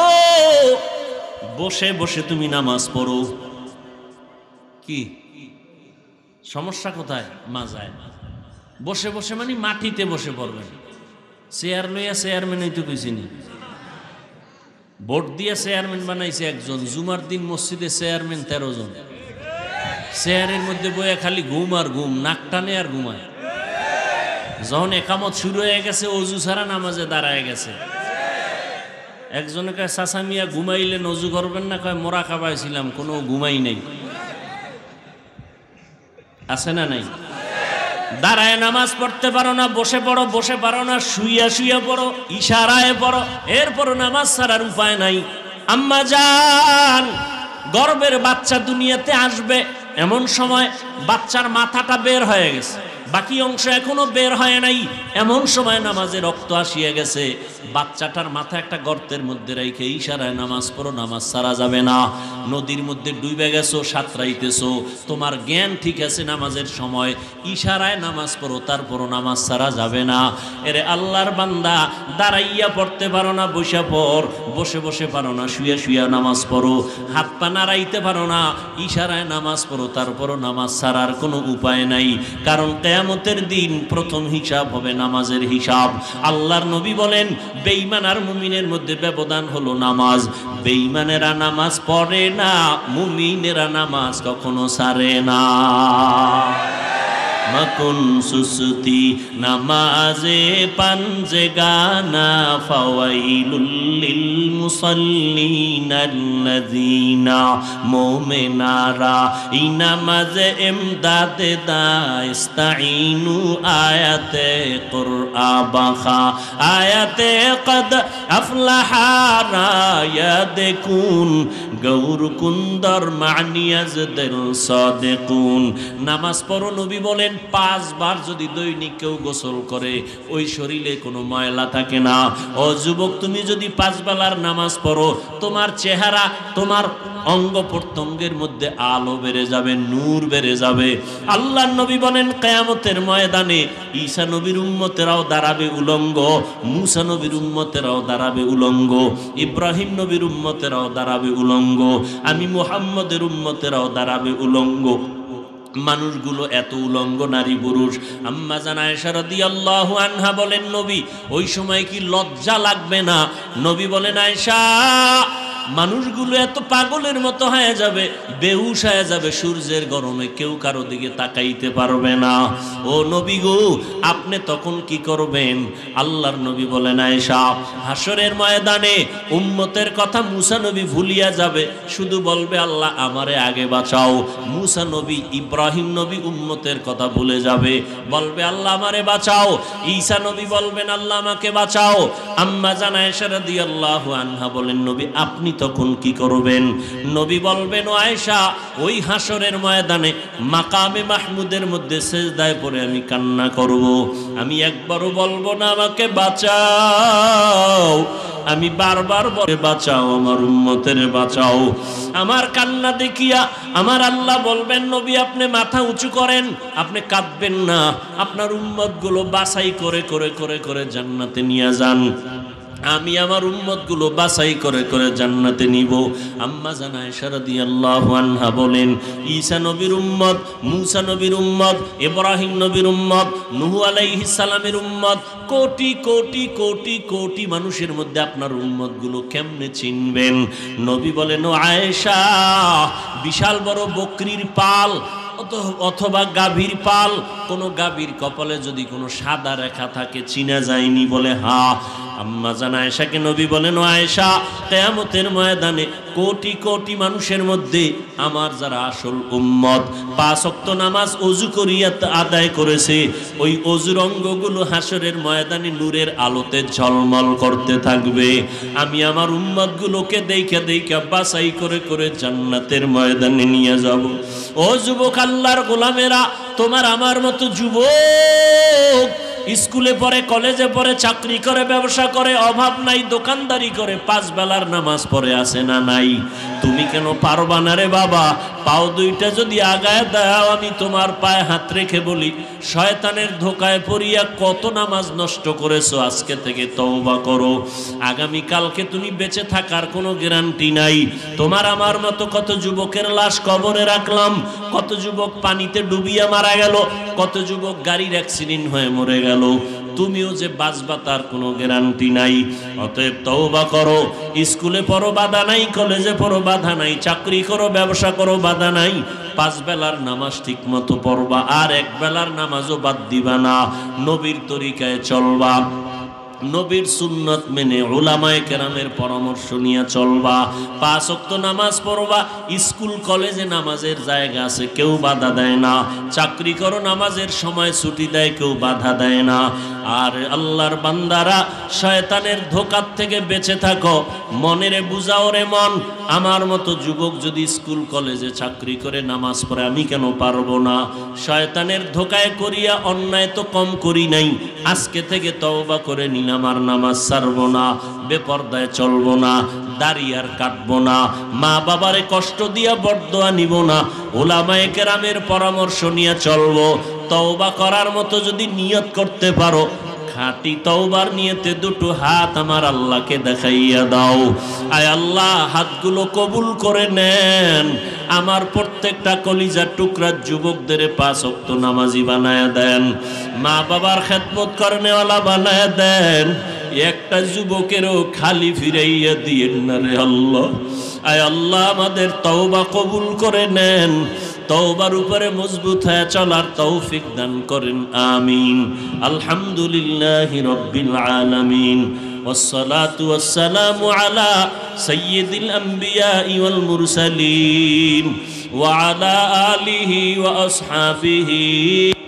বসে বসে তুমি নামাজ পড়ো কি সমস্যা কোথায় মাজায় বসে বসে মানে মাটিতে বসে পড়বেন চেয়ার লইয়া চেয়ারম্যানই তো কইছিনি ভোট দিয়া চেয়ারম্যান বানাইছে একজন জুমার দিন মসজিদে চেয়ারম্যান তেরো জন চেয়ারের মধ্যে বইয়া খালি ঘুম আর ঘুম নাক টানে আর ঘুমায় যখন একামত শুরু হয়ে গেছে অজু ছাড়া নামাজে দাঁড়ায় গেছে একজনে কয় চাচা মিয়া ঘুমাইলে নজু করবেন না কয় মোরা খাবাইছিলাম কোনো ঘুমাই নেই আছে না নাই দাঁড়ায় নামাজ পড়তে পারো না বসে পড়ো বসে পারো না শুইয়া শুইয়া পড়ো ইশারায় পড়ো এরপর নামাজ ছাড়ার উপায় নাই আম্মা যান গর্বের বাচ্চা দুনিয়াতে আসবে এমন সময় বাচ্চার মাথাটা বের হয়ে গেছে বাকি অংশ এখনো বের হয় নাই এমন সময় নামাজে রক্ত আসিয়া গেছে বাচ্চাটার মাথা একটা গর্তের মধ্যে রেখে ইশারায় নামাজ পড়ো নামাজ সারা যাবে না নদীর মধ্যে ডুবে গেছো সাঁতরাইতেছো তোমার জ্ঞান ঠিক আছে নামাজের সময় ইশারায় নামাজ পড়ো তারপরও নামাজ সারা যাবে না এরে আল্লাহর বান্দা দাঁড়াইয়া পড়তে পারো না বসে পড় বসে বসে পারো না শুয়ে শুয়ে নামাজ পড়ো হাত পা নাড়াইতে পারো না ইশারায় নামাজ পড়ো তারপরও নামাজ সারার কোনো উপায় নাই কারণ কেয়া কেয়ামতের দিন প্রথম হিসাব হবে নামাজের হিসাব আল্লাহর নবী বলেন বেঈমান আর মুমিনের মধ্যে ব্যবধান হলো নামাজ বেঈমানেরা নামাজ পড়ে না মুমিনেরা নামাজ কখনো সারে না মকুন সুসুতি নামাজে পাঞ্জে গানা ফাওয়াইলুল মুসল্লিন আল্লাযিনা মুমিনারা এই নামাজে ইমদাদে দাস্তাইনু আয়াতে কুরআ বাখা আয়াতে কদ আফলাহারা ইয়াদকুন গৌর কুন্দর দেখুন নামাজ পড়ো নবী বলেন পাঁচবার যদি দৈনিক কেউ গোসল করে ওই শরীরে কোনো ময়লা থাকে না ও যুবক তুমি যদি পাঁচ বেলার নামাজ পড়ো তোমার চেহারা তোমার অঙ্গ প্রত্যঙ্গের মধ্যে আলো বেড়ে যাবে নূর বেড়ে যাবে আল্লাহ নবী বলেন কেয়ামতের ময়দানে ঈশা নবীর উম্মতেরাও দাঁড়াবে উলঙ্গ মুসা নবীর উম্মতেরাও দাঁড়াবে উলঙ্গ ইব্রাহিম নবীর উম্মতেরাও দাঁড়াবে উলঙ্গ আমি মুহাম্মদের উম্মতেরাও দাঁড়াবে উলঙ্গ মানুষগুলো এত উলঙ্গ নারী পুরুষ আম্মা জানায় শারদি আল্লাহ আনহা বলেন নবী ওই সময় কি লজ্জা লাগবে না নবী বলেন আয়সা মানুষগুলো এত পাগলের মতো হয়ে যাবে বেউস হয়ে যাবে সূর্যের গরমে কেউ কারো দিকে তাকাইতে পারবে না ও নবী গো আপনি তখন কি করবেন আল্লাহর নবী বলেন আয়েশা হাসরের ময়দানে উম্মতের কথা মুসা নবী ভুলিয়া যাবে শুধু বলবে আল্লাহ আমারে আগে বাঁচাও মুসা নবী ইব্রাহিম নবী উম্মতের কথা ভুলে যাবে বলবে আল্লাহ আমারে বাঁচাও ঈসা নবী বলবেন আল্লাহ আমাকে বাঁচাও আম্মা জানায় সেরা দিয়ে আল্লাহ আনহা বলেন নবী আপনি তখন কি করবেন নবী বলবেন আয়েশা ওই হাসরের ময়দানে মাকামে মাহমুদের মধ্যে শেষদায় করে আমি কান্না করব আমি একবারও বলবো না আমাকে বাঁচাও আমি বারবার বলে বাঁচাও আমার উন্মতের বাঁচাও আমার কান্না দেখিয়া আমার আল্লাহ বলবেন নবী আপনি মাথা উঁচু করেন আপনি কাঁদবেন না আপনার উন্মত গুলো বাছাই করে করে করে করে জান্নাতে নিয়ে যান আমি আমার গুলো বাছাই করে করে জান্নাতে নিব আম্মা জানা সারদি আল্লাহ আনহা বলেন ঈসা নবীর উম্মত মুসা নবীর উম্মত এব্রাহিম নবীর উম্মত নুহু আলাইহিস সালামের উম্মত কোটি কোটি কোটি কোটি মানুষের মধ্যে আপনার গুলো কেমনে চিনবেন নবী বলেন ও আয়েশা বিশাল বড় বকরির পাল অথবা গাভীর পাল কোনো গাভীর কপালে যদি কোনো সাদা রেখা থাকে চিনা যায়নি বলে হা আম্মা জান আয়েশাকে নবী বলেন আয়েশা কেয়ামতের ময়দানে কোটি কোটি মানুষের মধ্যে আমার যারা আসল উম্মত পাঁচ অক্ত নামাজ অজু করিয়া আদায় করেছে ওই অজুর অঙ্গগুলো হাসরের ময়দানে নূরের আলোতে ঝলমল করতে থাকবে আমি আমার উম্মতগুলোকে দেখে দেখে বাসাই করে করে জান্নাতের ময়দানে নিয়ে যাব ও যুবকাল আল্লাহর গোলামেরা তোমার আমার মতো যুবক স্কুলে পড়ে কলেজে পড়ে চাকরি করে ব্যবসা করে অভাব নাই দোকানদারি করে পাঁচ বেলার নামাজ পড়ে আসে না নাই তুমি কেন পারবা না রে বাবা পাও দুইটা যদি আগায় দাও আমি তোমার পায়ে হাত রেখে বলি শয়তানের ধোকায় পড়িয়া কত নামাজ নষ্ট করেছো আজকে থেকে তওবা করো আগামী কালকে তুমি বেঁচে থাকার কোনো গ্যারান্টি নাই তোমার আমার মতো কত যুবকের লাশ কবরে রাখলাম কত যুবক পানিতে ডুবিয়া মারা গেল কত যুবক গাড়ির অ্যাক্সিডেন্ট হয়ে মরে গেল তুমিও যে বাঁচবা তার কোনো গ্যারান্টি নাই অতএব বা করো স্কুলে পড়ো বাধা নাই কলেজে পড়ো বাধা নাই চাকরি করো ব্যবসা করো বাধা নাই পাঁচ বেলার নামাজ ঠিক মতো পড়বা আর এক বেলার নামাজও বাদ দিবা না নবীর তরিকায় চলবা নবীর সুন্নত মেনে ওলামায় কেরামের পরামর্শ নিয়ে চলবা পাঁচ অক্ত নামাজ পড়বা স্কুল কলেজে নামাজের জায়গা আছে কেউ বাধা দেয় না চাকরি করো নামাজের সময় ছুটি দেয় কেউ বাধা দেয় না আর আল্লাহর বান্দারা শয়তানের ধোকার থেকে বেঁচে থাকো মনের বুঝাও রে মন আমার মতো যুবক যদি স্কুল কলেজে চাকরি করে নামাজ পড়ে আমি কেন পারবো না শয়তানের ধোকায় করিয়া অন্যায় তো কম করি নাই আজকে থেকে তওবা করে নিন আমার নামাজ ছাড়বো না বেপর্দায় চলবো না দাড়ি আর কাটবো না মা বাবারে কষ্ট দিয়া বরদোয়া নিব না ওলামায়ে কেরামের পরামর্শ নিয়ে চলবো তওবা করার মতো যদি নিয়ত করতে পারো খাঁটি তওবার নিয়েতে দুটো হাত আমার আল্লাহকে দেখাইয়া দাও আয় আল্লাহ হাতগুলো কবুল করে নেন আমার প্রত্যেকটা কলিজার টুকরা যুবকদের পাঁচ অক্ত নামাজি বানায়া দেন মা বাবার খেদমত করেনেওয়ালা বানায়া দেন একটা যুবকেরও খালি ফিরাইয়া দিয়ে না রে আল্লাহ আয় আল্লাহ আমাদের তওবা কবুল করে নেন তৌবার উপরে মজবুত হয়ে চলার তৌফিক দান করেন আমিন আলহামদুলিল্লাহি রব্বিল আলামিন ওয়াসসালাতু ওয়াসসালামু আলা সাইয়্যিদিল আমবিয়াই ওয়াল মুরসালিন ওয়া আলিহি ওয়া আসহাবিহি